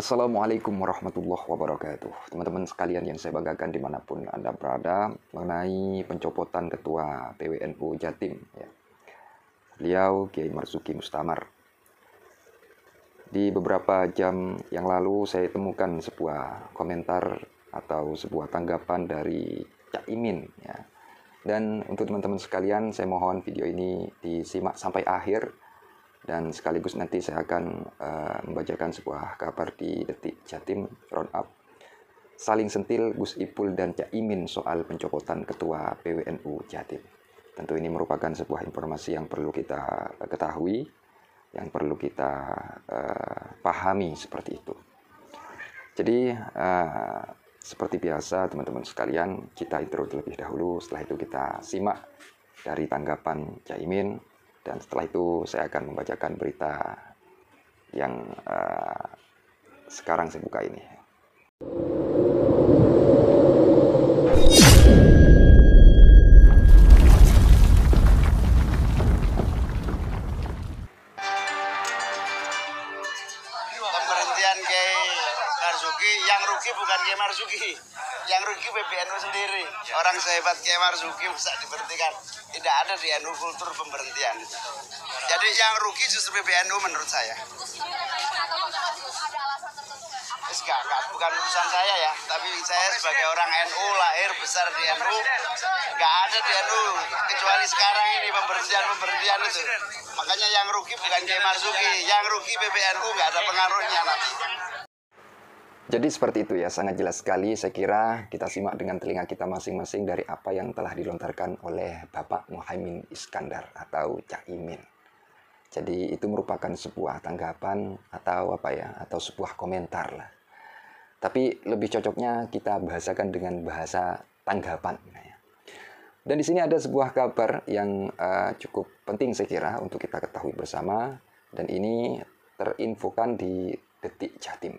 Assalamualaikum warahmatullahi wabarakatuh Teman-teman sekalian yang saya banggakan dimanapun Anda berada Mengenai pencopotan Ketua PWNU Jatim ya. Beliau Kiai Marzuki Mustamar Di beberapa jam yang lalu saya temukan sebuah komentar Atau sebuah tanggapan dari Cak Imin ya. Dan untuk teman-teman sekalian saya mohon video ini disimak sampai akhir dan sekaligus nanti saya akan uh, membacakan sebuah kabar di Detik Jatim round up saling sentil Gus Ipul dan Cak Imin soal pencopotan Ketua PWNU Jatim. Tentu ini merupakan sebuah informasi yang perlu kita ketahui, yang perlu kita uh, pahami seperti itu. Jadi uh, seperti biasa teman-teman sekalian, kita intro terlebih dahulu, setelah itu kita simak dari tanggapan Caimin dan setelah itu saya akan membacakan berita yang uh, sekarang saya buka ini. Kiai Marzuki bisa diberhentikan tidak ada di NU kultur pemberhentian jadi yang rugi justru PBNU menurut saya eh, enggak, bukan urusan saya ya, tapi saya sebagai orang NU lahir besar di NU, nggak ada di NU kecuali sekarang ini pemberhentian pemberhentian itu. Makanya yang rugi bukan Kiai Marzuki, yang rugi PBNU nggak ada pengaruhnya nanti. Jadi seperti itu ya, sangat jelas sekali. Saya kira kita simak dengan telinga kita masing-masing dari apa yang telah dilontarkan oleh Bapak Muhaimin Iskandar atau Cak Imin. Jadi itu merupakan sebuah tanggapan atau apa ya, atau sebuah komentar lah. Tapi lebih cocoknya kita bahasakan dengan bahasa tanggapan. Ya. Dan di sini ada sebuah kabar yang eh, cukup penting saya kira untuk kita ketahui bersama dan ini terinfokan di Detik Jatim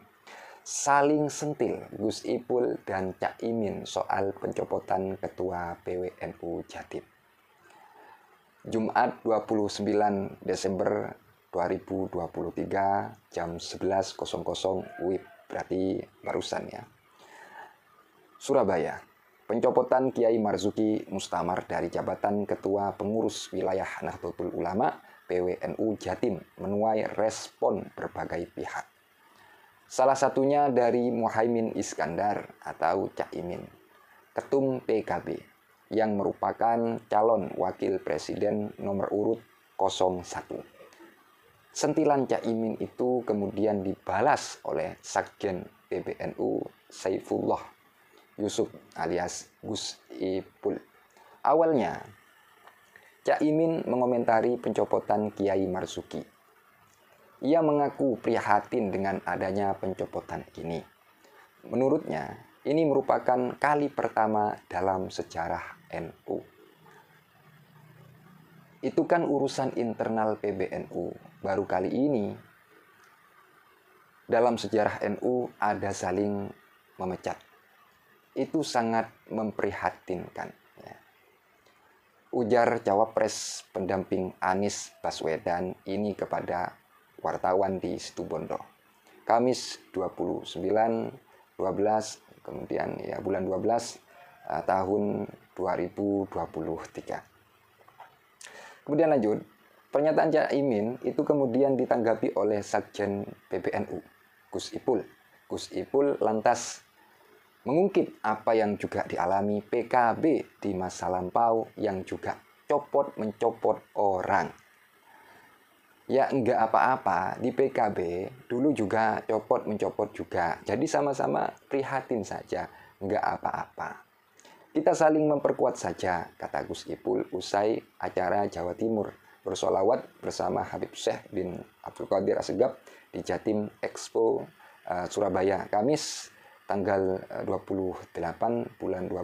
saling sentil Gus Ipul dan Cak Imin soal pencopotan Ketua PWNU Jatim. Jumat 29 Desember 2023 jam 11.00 WIB berarti barusan ya. Surabaya. Pencopotan Kiai Marzuki Mustamar dari jabatan Ketua Pengurus Wilayah Nahdlatul Ulama PWNU Jatim menuai respon berbagai pihak. Salah satunya dari Muhaimin Iskandar atau Caimin, Ketum PKB, yang merupakan calon wakil presiden nomor urut 01. Sentilan Caimin itu kemudian dibalas oleh Sekjen PBNU Saifullah Yusuf alias Gus Ipul. Awalnya, Caimin mengomentari pencopotan Kiai Marzuki ia mengaku prihatin dengan adanya pencopotan ini. Menurutnya, ini merupakan kali pertama dalam sejarah NU. Itu kan urusan internal PBNU. Baru kali ini dalam sejarah NU ada saling memecat. Itu sangat memprihatinkan. Ya. Ujar cawapres pendamping Anies Baswedan ini kepada wartawan di Situbondo. Kamis 29 12 kemudian ya bulan 12 uh, eh, tahun 2023. Kemudian lanjut, pernyataan Cak Imin itu kemudian ditanggapi oleh Sekjen PBNU, Gus Ipul. Gus Ipul lantas mengungkit apa yang juga dialami PKB di masa lampau yang juga copot mencopot orang ya enggak apa-apa di PKB dulu juga copot mencopot juga jadi sama-sama prihatin saja enggak apa-apa kita saling memperkuat saja kata Gus Ipul usai acara Jawa Timur bersolawat bersama Habib Syekh bin Abdul Qadir Asegab di Jatim Expo uh, Surabaya Kamis tanggal 28 eh, bulan 12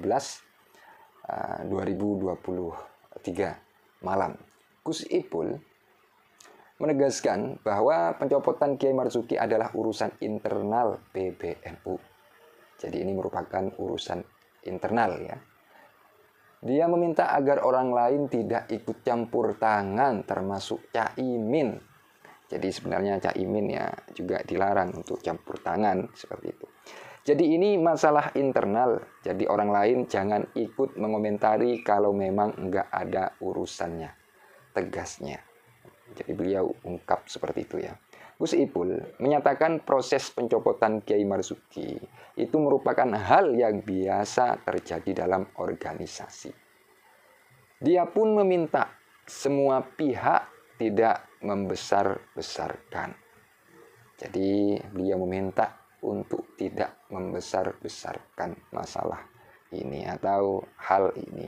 uh, 2023 malam Gus Ipul menegaskan bahwa pencopotan Kiai Marzuki adalah urusan internal PBNU. Jadi ini merupakan urusan internal ya. Dia meminta agar orang lain tidak ikut campur tangan termasuk Caimin. Jadi sebenarnya Caimin ya juga dilarang untuk campur tangan seperti itu. Jadi ini masalah internal. Jadi orang lain jangan ikut mengomentari kalau memang nggak ada urusannya. Tegasnya. Jadi beliau ungkap seperti itu ya. Gus Ipul menyatakan proses pencopotan Kiai Marzuki itu merupakan hal yang biasa terjadi dalam organisasi. Dia pun meminta semua pihak tidak membesar-besarkan. Jadi beliau meminta untuk tidak membesar-besarkan masalah ini atau hal ini.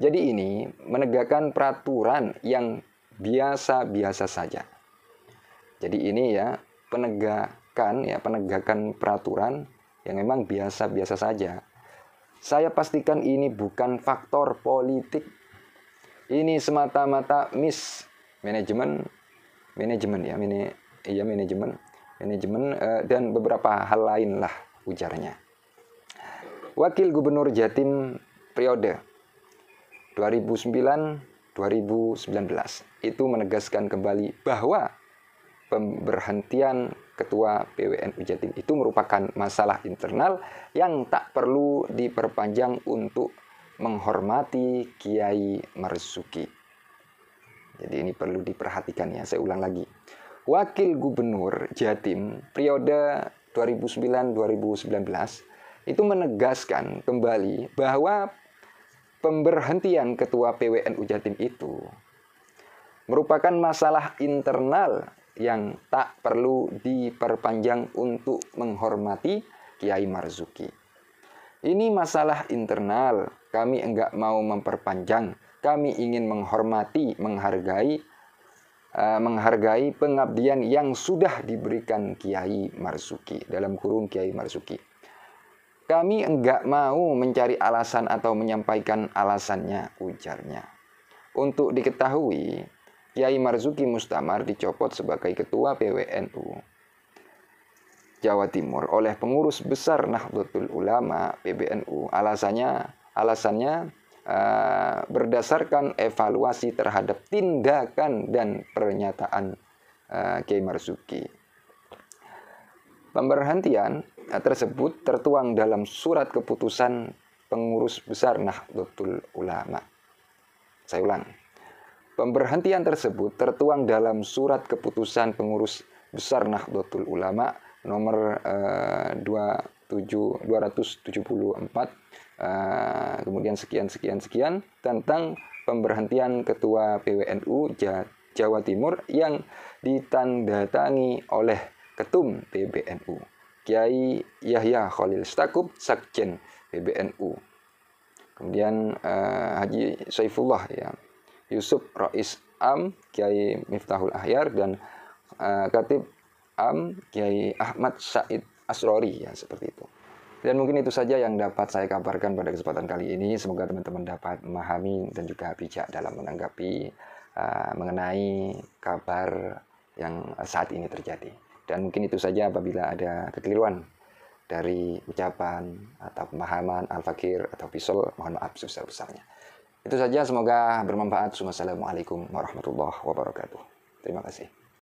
Jadi ini menegakkan peraturan yang biasa-biasa saja. Jadi ini ya penegakan ya penegakan peraturan yang memang biasa-biasa saja. Saya pastikan ini bukan faktor politik. Ini semata-mata mis manajemen manajemen ya, ini, iya manajemen manajemen uh, dan beberapa hal lain lah ujarnya. Wakil Gubernur Jatim periode 2009 2019 itu menegaskan kembali bahwa pemberhentian ketua PWNU Jatim itu merupakan masalah internal yang tak perlu diperpanjang untuk menghormati Kiai Marzuki. Jadi ini perlu diperhatikan ya, saya ulang lagi. Wakil Gubernur Jatim periode 2009-2019 itu menegaskan kembali bahwa pemberhentian ketua PWNU Jatim itu merupakan masalah internal yang tak perlu diperpanjang untuk menghormati Kiai Marzuki. Ini masalah internal, kami enggak mau memperpanjang, kami ingin menghormati, menghargai eh, menghargai pengabdian yang sudah diberikan Kiai Marzuki dalam kurung Kiai Marzuki. Kami enggak mau mencari alasan atau menyampaikan alasannya, ujarnya. Untuk diketahui, Kiai Marzuki Mustamar dicopot sebagai ketua PWNU Jawa Timur oleh pengurus besar Nahdlatul Ulama PBNU. Alasannya alasannya uh, berdasarkan evaluasi terhadap tindakan dan pernyataan uh, Kiai Marzuki. Pemberhentian tersebut tertuang dalam surat keputusan pengurus besar Nahdlatul Ulama. Saya ulang. Pemberhentian tersebut tertuang dalam surat keputusan pengurus besar Nahdlatul Ulama nomor eh, 27 274 eh, kemudian sekian sekian sekian tentang pemberhentian ketua PWNU Jawa Timur yang ditandatangani oleh ketum PBNU. Kiai Yahya Khalil Stakub Sakjen PBNU. Kemudian uh, Haji Saifullah ya. Yusuf Rais Am Kiai Miftahul Ahyar dan uh, Katib Am Kiai Ahmad Said Asrori ya seperti itu. Dan mungkin itu saja yang dapat saya kabarkan pada kesempatan kali ini. Semoga teman-teman dapat memahami dan juga bijak dalam menanggapi uh, mengenai kabar yang saat ini terjadi. Dan mungkin itu saja apabila ada kekeliruan dari ucapan atau pemahaman al-fakir atau pisol, mohon maaf sebesar-besarnya. Itu saja, semoga bermanfaat. Wassalamualaikum warahmatullahi wabarakatuh. Terima kasih.